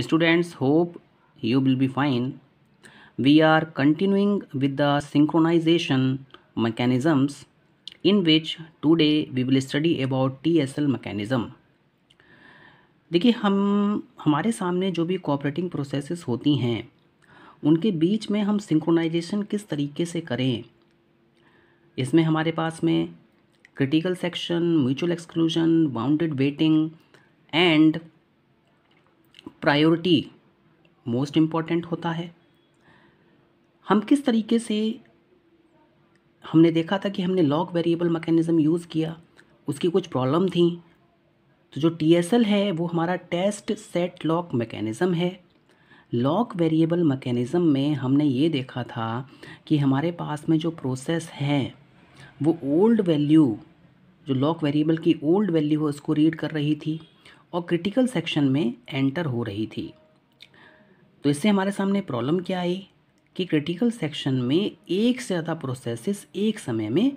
Students, hope you will be fine. We are continuing with the synchronization mechanisms in which today we will study about TSL mechanism. देखिए हम हमारे सामने जो भी cooperating processes होती हैं उनके बीच में हम सिंक्रोनाइजेशन किस तरीके से करें इसमें हमारे पास में critical section mutual exclusion bounded waiting and priority most important होता है हम किस तरीके से हमने देखा था कि हमने लॉक वेरिएबल मैकेनिज़्म यूज़ किया उसकी कुछ प्रॉब्लम थी तो जो टी है वो हमारा टेस्ट सेट लॉक मैकेनिज़्म है लॉक वेरिएबल मैकेनिज़्म में हमने ये देखा था कि हमारे पास में जो प्रोसेस है वो ओल्ड वैल्यू जो लॉक वेरिएबल की ओल्ड वैल्यू है उसको रीड कर रही थी और क्रिटिकल सेक्शन में एंटर हो रही थी तो इससे हमारे सामने प्रॉब्लम क्या आई कि क्रिटिकल सेक्शन में एक से ज़्यादा प्रोसेसेस एक समय में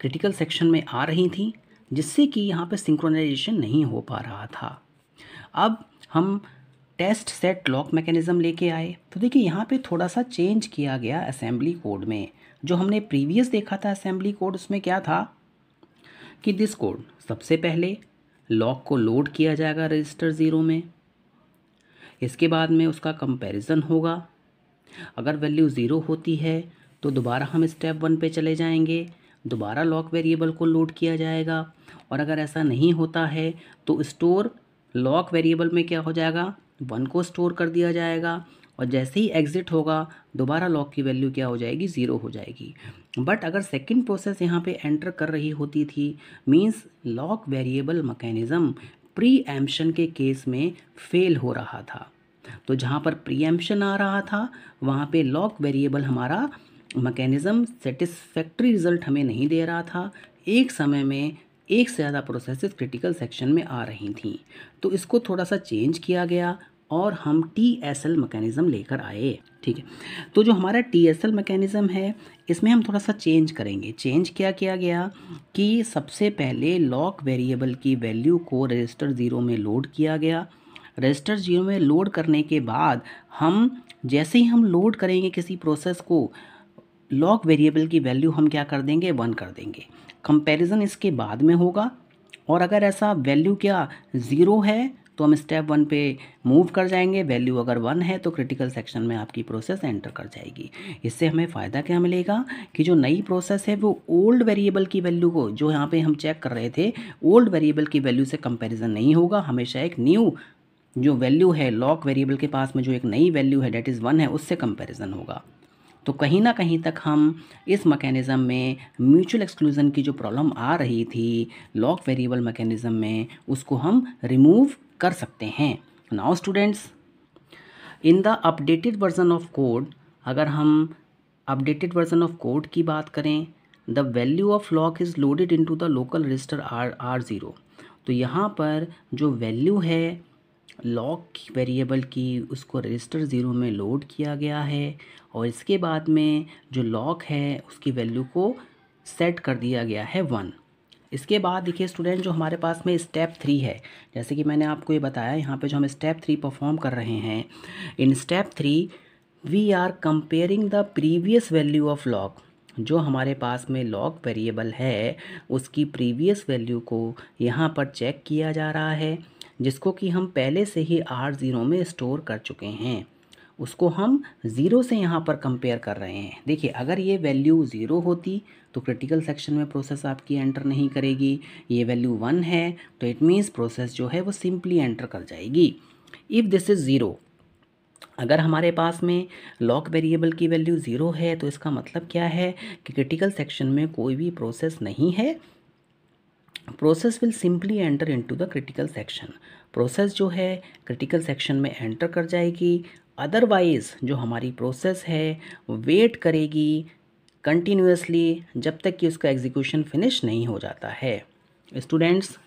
क्रिटिकल सेक्शन में आ रही थी जिससे कि यहाँ पे सिंक्रोनाइजेशन नहीं हो पा रहा था अब हम टेस्ट सेट लॉक मैकेनिज़्म लेके आए तो देखिए यहाँ पे थोड़ा सा चेंज किया गया असेंबली कोड में जो हमने प्रीवियस देखा था असेंबली कोड उसमें क्या था कि दिस कोड सबसे पहले लॉक को लोड किया जाएगा रजिस्टर ज़ीरो में इसके बाद में उसका कंपैरिजन होगा अगर वैल्यू ज़ीरो होती है तो दोबारा हम स्टेप वन पे चले जाएंगे दोबारा लॉक वेरिएबल को लोड किया जाएगा और अगर ऐसा नहीं होता है तो स्टोर लॉक वेरिएबल में क्या हो जाएगा वन को स्टोर कर दिया जाएगा और जैसे ही एग्ज़िट होगा दोबारा लॉक की वैल्यू क्या हो जाएगी ज़ीरो हो जाएगी बट अगर सेकंड प्रोसेस यहाँ पे एंटर कर रही होती थी means lock variable mechanism preemption के केस में फेल हो रहा था तो जहाँ पर प्री एम्पशन आ रहा था वहाँ पे लॉक वेरिएबल हमारा मकैनिज़म सेटिस्फैक्ट्री रिजल्ट हमें नहीं दे रहा था एक समय में एक से ज़्यादा प्रोसेसेस क्रिटिकल सेक्शन में आ रही थी तो इसको थोड़ा सा चेंज किया गया और हम टी एस एल मैकेनिज़्म लेकर आए ठीक है तो जो हमारा टी एस एल मकैनिज़म है इसमें हम थोड़ा सा चेंज करेंगे चेंज क्या किया गया कि सबसे पहले लॉक वेरिएबल की वैल्यू को रजिस्टर ज़ीरो में लोड किया गया रजिस्टर ज़ीरो में लोड करने के बाद हम जैसे ही हम लोड करेंगे किसी प्रोसेस को लॉक वेरिएबल की वैल्यू हम क्या कर देंगे वन कर देंगे कंपैरिजन इसके बाद में होगा और अगर ऐसा वैल्यू क्या ज़ीरो है तो हम स्टेप वन पे मूव कर जाएंगे वैल्यू अगर वन है तो क्रिटिकल सेक्शन में आपकी प्रोसेस एंटर कर जाएगी इससे हमें फ़ायदा क्या मिलेगा कि जो नई प्रोसेस है वो ओल्ड वेरिएबल की वैल्यू को जो यहाँ पे हम चेक कर रहे थे ओल्ड वेरिएबल की वैल्यू से कंपेरिजन नहीं होगा हमेशा एक न्यू जो वैल्यू है लॉक वेरिएबल के पास में जो एक नई वैल्यू है डेट इज़ वन है उससे कंपेरिजन होगा तो कहीं ना कहीं तक हम इस मैकेनिज़म में म्यूचुअल एक्सक्लूज़न की जो प्रॉब्लम आ रही थी लॉक वेरिएबल मैकेनिज़म में उसको हम रिमूव कर सकते हैं now students in the updated version of code अगर हम अपडेटेड वर्जन ऑफ कोड की बात करें the value of lock is loaded to the local register R R zero तो यहाँ पर जो वैल्यू है लॉक वेरिएबल की उसको रजिस्टर ज़ीरो में लोड किया गया है और इसके बाद में जो लॉक है उसकी वैल्यू को सेट कर दिया गया है वन इसके बाद देखिए स्टूडेंट जो हमारे पास में स्टेप थ्री है जैसे कि मैंने आपको ये बताया यहाँ पे जो हम स्टेप थ्री परफॉर्म कर रहे हैं in step three we are comparing the previous value of lock जो हमारे पास में लॉक वेरिएबल है उसकी प्रीवियस वैल्यू को यहाँ पर चेक किया जा रहा है जिसको कि हम पहले से ही आर ज़ीरो में स्टोर कर चुके हैं उसको हम ज़ीरो से यहाँ पर कंपेयर कर रहे हैं देखिए अगर ये वैल्यू ज़ीरो होती तो क्रिटिकल सेक्शन में प्रोसेस आपकी एंटर नहीं करेगी ये वैल्यू वन है तो इट मीन्स प्रोसेस जो है वो सिंपली एंटर कर जाएगी इफ़ दिस इज़ ज़ीरो अगर हमारे पास में लॉक वेरिएबल की वैल्यू ज़ीरो है तो इसका मतलब क्या है कि क्रिटिकल सेक्शन में कोई भी प्रोसेस नहीं है process will simply enter into the critical section process जो है क्रिटिकल सेक्शन में एंटर कर जाएगी अदरवाइज़ जो हमारी प्रोसेस है वेट करेगी कंटिन्यूसली जब तक कि उसका एग्जीक्यूशन फिनिश नहीं हो जाता है students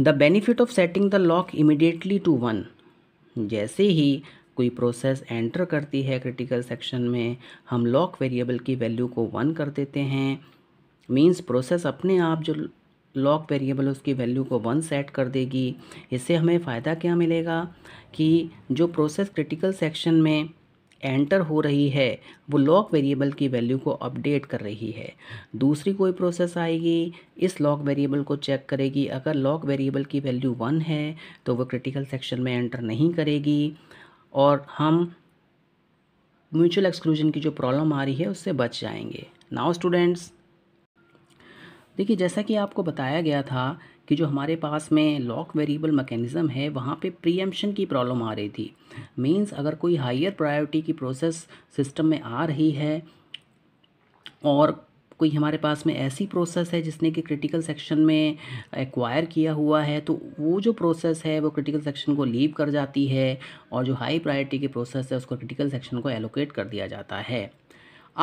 the benefit of setting the lock immediately to one जैसे ही कोई प्रोसेस एंटर करती है क्रिटिकल सेक्शन में हम लॉक वेरिएबल की वैल्यू को वन कर देते हैं मींस प्रोसेस अपने आप जो लॉक वेरिएबल उसकी वैल्यू को वन सेट कर देगी इससे हमें फ़ायदा क्या मिलेगा कि जो प्रोसेस क्रिटिकल सेक्शन में एंटर हो रही है वो लॉक वेरिएबल की वैल्यू को अपडेट कर रही है दूसरी कोई प्रोसेस आएगी इस लॉक वेरिएबल को चेक करेगी अगर लॉक वेरिएबल की वैल्यू वन है तो वो क्रिटिकल सेक्शन में एंटर नहीं करेगी और हम म्यूचुअल एक्सक्लूजन की जो प्रॉब्लम आ रही है उससे बच जाएंगे नाउ स्टूडेंट्स देखिए जैसा कि आपको बताया गया था कि जो हमारे पास में लॉक वेरिएबल मैकेनिज़्म है वहाँ पे प्रीएम्पशन की प्रॉब्लम आ रही थी मींस अगर कोई हायर प्रायोरिटी की प्रोसेस सिस्टम में आ रही है और कोई हमारे पास में ऐसी प्रोसेस है जिसने कि क्रिटिकल सेक्शन में एक्वायर किया हुआ है तो वो जो प्रोसेस है वो क्रिटिकल सेक्शन को लीव कर जाती है और जो हाई प्रायोरिटी की प्रोसेस है उसको क्रिटिकल सेक्शन को एलोकेट कर दिया जाता है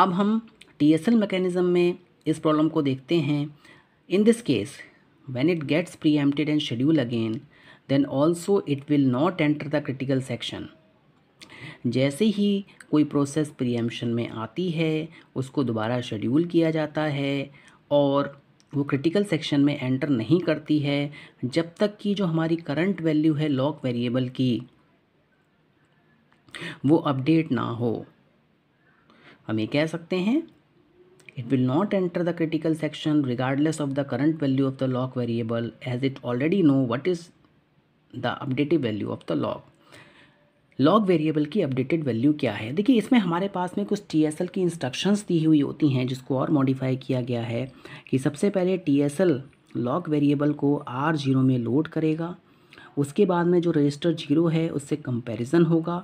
अब हम टी एस एल मैकेनिज़्म में इस प्रॉब्लम को देखते हैं in this case when it gets preempted and schedule again then also it will not enter the critical section जैसे ही कोई प्रोसेस प्रीएम्पशन में आती है उसको दोबारा शेड्यूल किया जाता है और वो क्रिटिकल सेक्शन में एंटर नहीं करती है जब तक कि जो हमारी करंट वैल्यू है लॉक वेरिएबल की वो अपडेट ना हो हम ये कह सकते हैं It will not enter the critical section regardless of the current value of the log variable as it already know what is the updated value of the log. Lock variable की updated value क्या है देखिए इसमें हमारे पास में कुछ T S L की इंस्ट्रक्शंस दी हुई होती हैं जिसको और मॉडिफाई किया गया है कि सबसे पहले T S L lock variable को आर जीरो में लोड करेगा उसके बाद में जो रजिस्टर जीरो है उससे कंपैरिजन होगा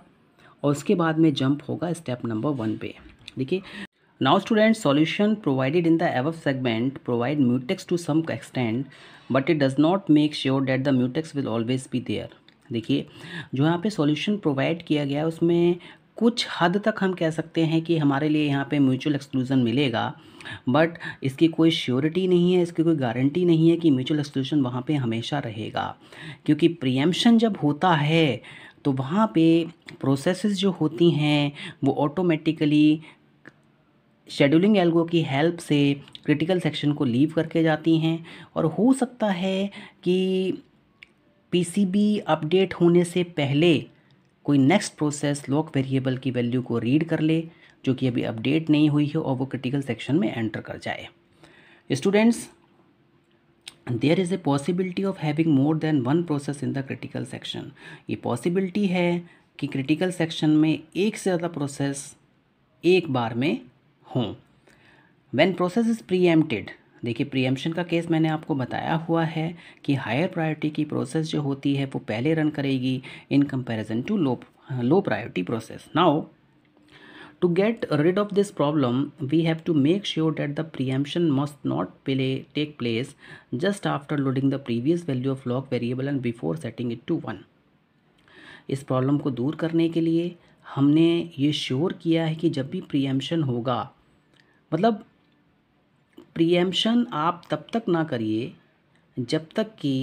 और उसके बाद में जंप होगा स्टेप नंबर वन पे देखिए Now students, solution provided in the above segment provide mutex to some extent but it does not make sure that the mutex will always be there. देखिए जो यहाँ पे सॉल्यूशन प्रोवाइड किया गया है उसमें कुछ हद तक हम कह सकते हैं कि हमारे लिए यहाँ पे म्यूचुअल एक्सक्लूज़न मिलेगा बट इसकी कोई श्योरिटी नहीं है इसकी कोई गारंटी नहीं है कि म्यूचुअल एक्सक्लूज़न वहाँ पे हमेशा रहेगा क्योंकि प्रियम्पन जब होता है तो वहाँ पे प्रोसेसेस जो होती हैं वो ऑटोमेटिकली शेड्यूलिंग एल्गो की हेल्प से क्रिटिकल सेक्शन को लीव करके जाती हैं और हो सकता है कि पीसीबी अपडेट होने से पहले कोई नेक्स्ट प्रोसेस लॉक वेरिएबल की वैल्यू को रीड कर ले जो कि अभी अपडेट नहीं हुई है और वो क्रिटिकल सेक्शन में एंटर कर जाए students there is a possibility of having more than one process in the critical section ये पॉसिबिलिटी है कि क्रिटिकल सेक्शन में एक से ज़्यादा प्रोसेस एक बार में हों वेन प्रोसेस इज़ प्रीएम्प्टेड देखिए प्रीएम्पशन का केस मैंने आपको बताया हुआ है कि हायर प्रायोरिटी की प्रोसेस जो होती है वो पहले रन करेगी in comparison to low low priority process now to get rid of this problem we have to make sure that the preemption must not play take place just after loading the previous value of lock variable and before setting it to one इस problem को दूर करने के लिए हमने ये sure किया है कि जब भी प्रीएम्पशन होगा मतलब प्रीएम्पशन आप तब तक ना करिए जब तक कि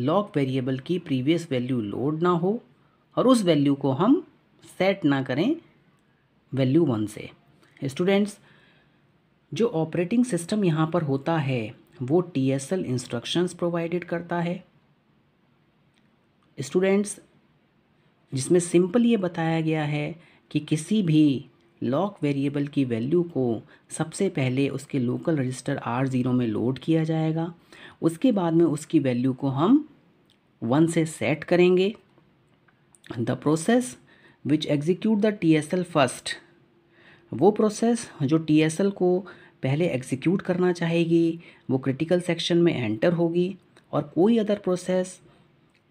लॉक वेरिएबल की प्रीवियस वैल्यू लोड ना हो और उस वैल्यू को हम सेट ना करें वैल्यू वन से स्टूडेंट्स जो ऑपरेटिंग सिस्टम यहाँ पर होता है वो T S L instructions provided करता है स्टूडेंट्स जिसमें सिंपल ये बताया गया है कि किसी भी लॉक वेरिएबल की वैल्यू को सबसे पहले उसके लोकल रजिस्टर आर ज़ीरो में लोड किया जाएगा उसके बाद में उसकी वैल्यू को हम वन से सेट करेंगे the process which execute the T S L first वो प्रोसेस जो टी एस एल को पहले एग्जीक्यूट करना चाहेगी वो क्रिटिकल सेक्शन में एंटर होगी और कोई अदर प्रोसेस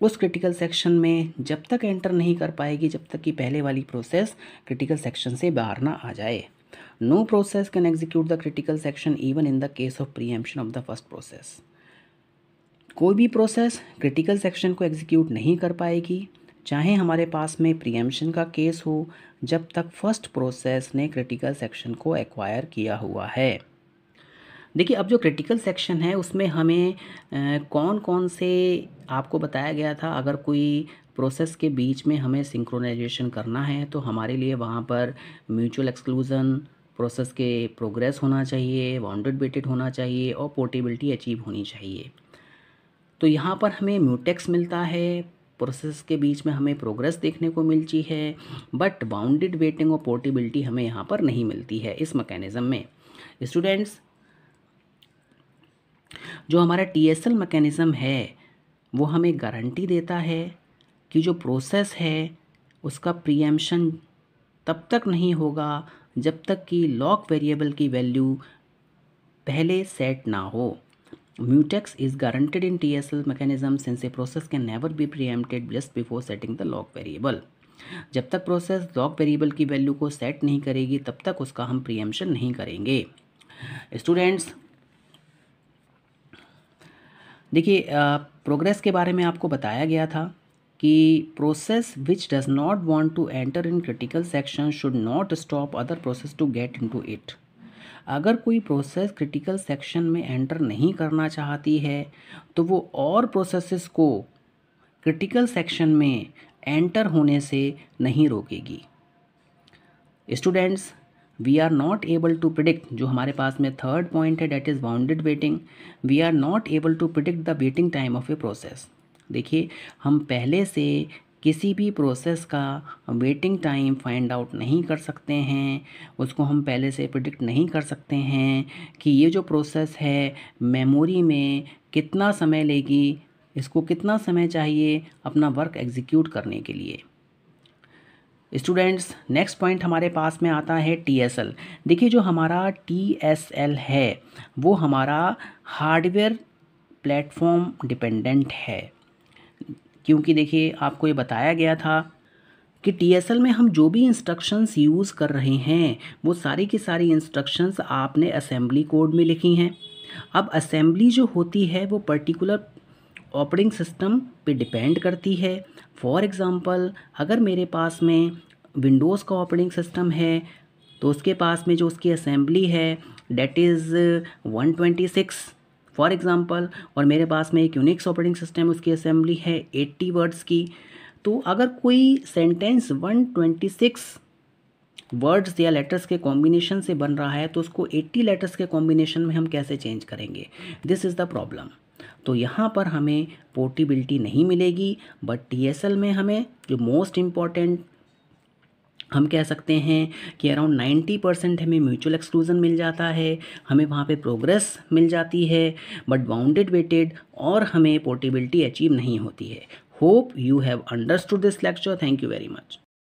उस क्रिटिकल सेक्शन में जब तक एंटर नहीं कर पाएगी जब तक कि पहले वाली प्रोसेस क्रिटिकल सेक्शन से बाहर ना आ जाए no process can execute the critical section even in the case of preemption of the first process कोई भी प्रोसेस क्रिटिकल सेक्शन को एग्जीक्यूट नहीं कर पाएगी चाहे हमारे पास में प्रीएम्पशन का केस हो जब तक फर्स्ट प्रोसेस ने क्रिटिकल सेक्शन को एक्वायर किया हुआ है देखिए अब जो क्रिटिकल सेक्शन है उसमें हमें कौन कौन से आपको बताया गया था अगर कोई प्रोसेस के बीच में हमें सिंक्रोनाइजेशन करना है तो हमारे लिए वहाँ पर म्यूचुअल एक्सक्लूज़न प्रोसेस के प्रोग्रेस होना चाहिए बाउंडेड बेटेड होना चाहिए और पोर्टेबिलिटी अचीव होनी चाहिए तो यहाँ पर हमें म्यूटेक्स मिलता है प्रोसेस के बीच में हमें प्रोग्रेस देखने को मिलती है बट बाउंडेड वेटिंग और पोर्टेबिलिटी हमें यहाँ पर नहीं मिलती है इस मकैनिज़म में स्टूडेंट्स जो हमारा टी एस एल मैकेनिज़म है वो हमें गारंटी देता है कि जो प्रोसेस है उसका प्रीएम्पशन तब तक नहीं होगा जब तक कि लॉक वेरिएबल की वैल्यू पहले सेट ना हो mutex is guaranteed in T S L mechanism since a process can never be preempted just before setting the lock variable जब तक प्रोसेस लॉक वेरिएबल की वैल्यू को सेट नहीं करेगी तब तक उसका हम प्रीएम्पशन नहीं करेंगे स्टूडेंट्स देखिए प्रोग्रेस के बारे में आपको बताया गया था कि process which does not want to enter in critical section should not stop other process to get into it अगर कोई प्रोसेस क्रिटिकल सेक्शन में एंटर नहीं करना चाहती है तो वो और प्रोसेसेस को क्रिटिकल सेक्शन में एंटर होने से नहीं रोकेगी students we are not able to predict जो हमारे पास में थर्ड पॉइंट है that is bounded waiting we are not able to predict the waiting time of a process देखिए हम पहले से किसी भी प्रोसेस का वेटिंग टाइम फाइंड आउट नहीं कर सकते हैं उसको हम पहले से प्रिडिक्ट नहीं कर सकते हैं कि ये जो प्रोसेस है मेमोरी में कितना समय लेगी इसको कितना समय चाहिए अपना वर्क एग्जीक्यूट करने के लिए स्टूडेंट्स नेक्स्ट पॉइंट हमारे पास में आता है टी एस एल देखिए जो हमारा टी एस एल है वो हमारा हार्डवेयर प्लेटफॉर्म डिपेंडेंट है क्योंकि देखिए आपको ये बताया गया था कि टी में हम जो भी इंस्ट्रक्शंस यूज़ कर रहे हैं वो सारी की सारी इंस्ट्रक्शंस आपने असेंबली कोड में लिखी हैं अब असेंबली जो होती है वो पर्टिकुलर ऑपरेटिंग सिस्टम पे डिपेंड करती है फॉर एग्ज़ाम्पल अगर मेरे पास में विंडोज़ का ऑपरेटिंग सिस्टम है तो उसके पास में जो उसकी असेंबली है that is one twenty six for example और मेरे पास में एक यूनिक्स ऑपरेटिंग सिस्टम उसकी असेंबली है एट्टी वर्ड्स की तो अगर कोई sentence one twenty six words या लेटर्स के कॉम्बिनेशन से बन रहा है तो उसको 80 लेटर्स के कॉम्बिनेशन में हम कैसे चेंज करेंगे दिस इज़ द प्रॉब्लम तो यहाँ पर हमें पोर्टिबिलिटी नहीं मिलेगी बट टीएसएल में हमें जो मोस्ट इम्पॉर्टेंट हम कह सकते हैं कि अराउंड 90 परसेंट हमें म्यूचुअल एक्सक्लूज़न मिल जाता है हमें वहाँ पे प्रोग्रेस मिल जाती है बट बाउंडेड वेटेड और हमें पोर्टिबिलिटी अचीव नहीं होती है hope you have understood this lecture thank you very much